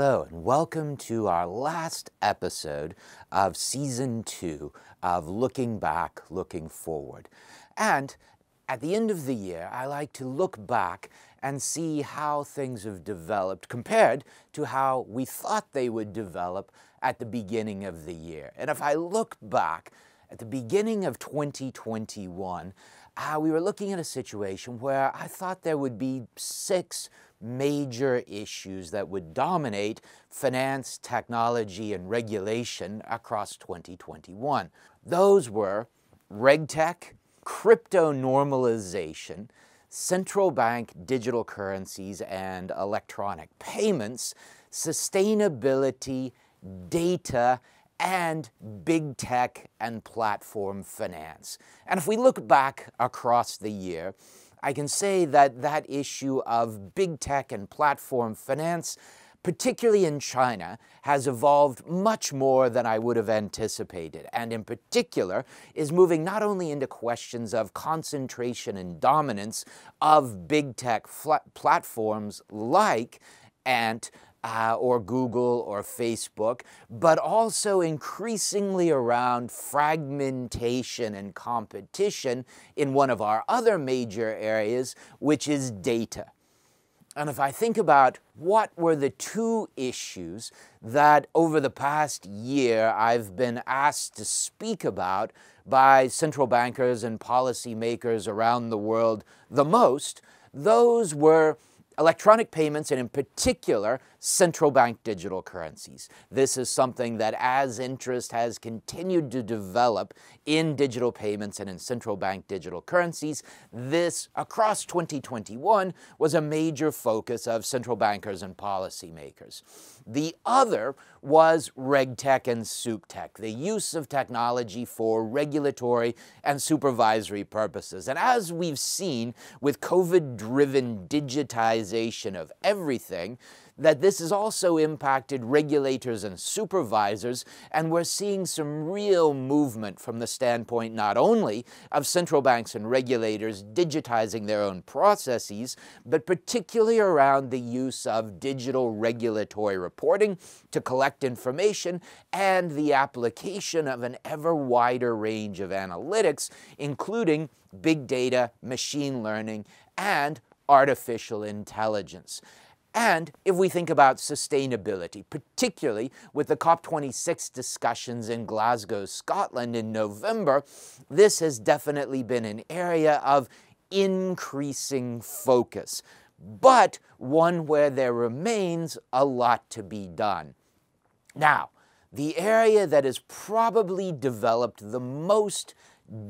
Hello, and welcome to our last episode of season two of Looking Back, Looking Forward. And at the end of the year, I like to look back and see how things have developed compared to how we thought they would develop at the beginning of the year. And if I look back at the beginning of 2021, uh, we were looking at a situation where I thought there would be six major issues that would dominate finance, technology, and regulation across 2021. Those were RegTech, crypto normalization, central bank digital currencies and electronic payments, sustainability, data, and big tech and platform finance. And if we look back across the year, I can say that that issue of big tech and platform finance, particularly in China, has evolved much more than I would have anticipated, and in particular is moving not only into questions of concentration and dominance of big tech platforms like Ant, uh, or Google or Facebook, but also increasingly around fragmentation and competition in one of our other major areas, which is data. And if I think about what were the two issues that over the past year I've been asked to speak about by central bankers and policymakers around the world the most, those were electronic payments and, in particular, central bank digital currencies. This is something that as interest has continued to develop in digital payments and in central bank digital currencies, this across 2021 was a major focus of central bankers and policymakers. The other was RegTech and SupTech, the use of technology for regulatory and supervisory purposes. And as we've seen with COVID-driven digitization of everything, that this has also impacted regulators and supervisors, and we're seeing some real movement from the standpoint not only of central banks and regulators digitizing their own processes, but particularly around the use of digital regulatory reporting to collect information and the application of an ever wider range of analytics, including big data, machine learning, and artificial intelligence. And if we think about sustainability, particularly with the COP26 discussions in Glasgow, Scotland in November, this has definitely been an area of increasing focus, but one where there remains a lot to be done. Now, the area that has probably developed the most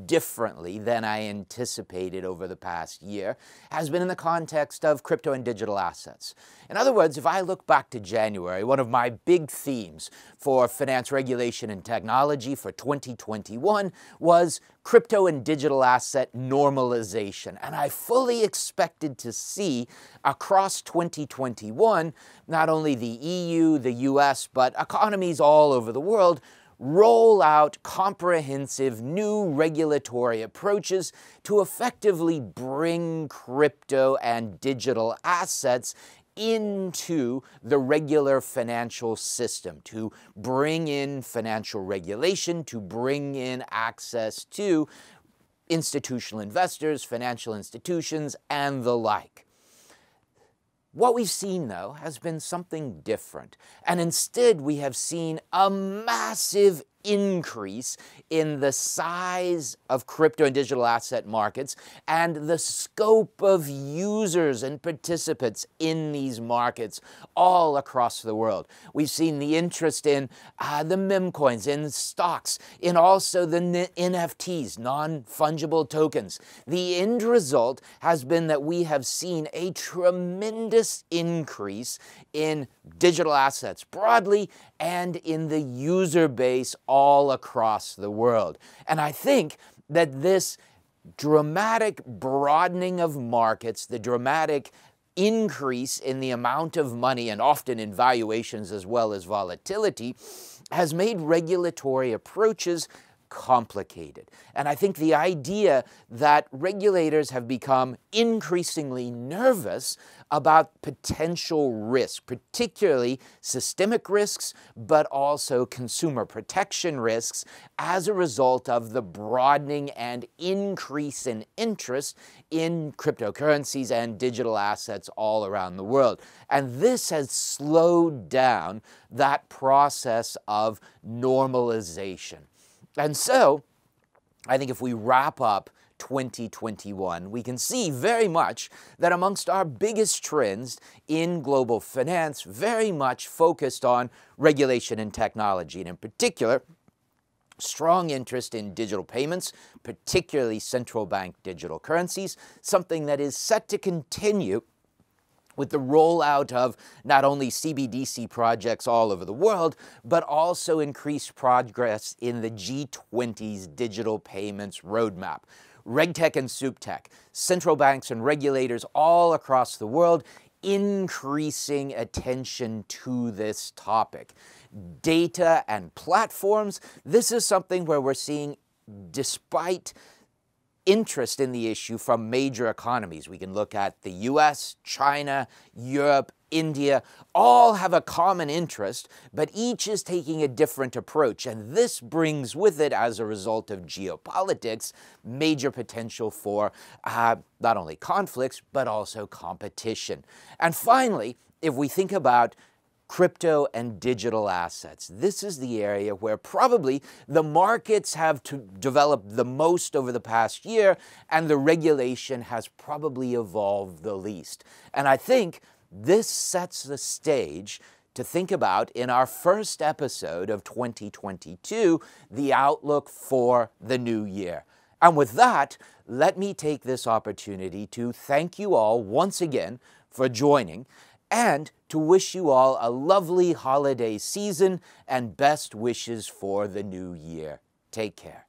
differently than I anticipated over the past year has been in the context of crypto and digital assets. In other words, if I look back to January, one of my big themes for finance regulation and technology for 2021 was crypto and digital asset normalization. And I fully expected to see across 2021 not only the EU, the US, but economies all over the world roll out comprehensive new regulatory approaches to effectively bring crypto and digital assets into the regular financial system, to bring in financial regulation, to bring in access to institutional investors, financial institutions, and the like. What we've seen, though, has been something different. And instead, we have seen a massive increase in the size of crypto and digital asset markets and the scope of users and participants in these markets all across the world. We've seen the interest in uh, the memcoins, coins, in stocks, in also the NFTs, non fungible tokens. The end result has been that we have seen a tremendous increase in digital assets broadly and in the user base all all across the world. And I think that this dramatic broadening of markets, the dramatic increase in the amount of money and often in valuations as well as volatility has made regulatory approaches complicated. And I think the idea that regulators have become increasingly nervous about potential risk, particularly systemic risks, but also consumer protection risks, as a result of the broadening and increase in interest in cryptocurrencies and digital assets all around the world. And this has slowed down that process of normalization. And so, I think if we wrap up 2021, we can see very much that amongst our biggest trends in global finance, very much focused on regulation and technology, and in particular, strong interest in digital payments, particularly central bank digital currencies, something that is set to continue with the rollout of not only CBDC projects all over the world, but also increased progress in the G20's digital payments roadmap. RegTech and SoupTech, central banks and regulators all across the world increasing attention to this topic. Data and platforms, this is something where we're seeing, despite interest in the issue from major economies. We can look at the US, China, Europe, India, all have a common interest, but each is taking a different approach. And this brings with it, as a result of geopolitics, major potential for uh, not only conflicts, but also competition. And finally, if we think about crypto and digital assets. This is the area where probably the markets have developed the most over the past year and the regulation has probably evolved the least. And I think this sets the stage to think about in our first episode of 2022, the outlook for the new year. And with that, let me take this opportunity to thank you all once again for joining and to wish you all a lovely holiday season and best wishes for the new year. Take care.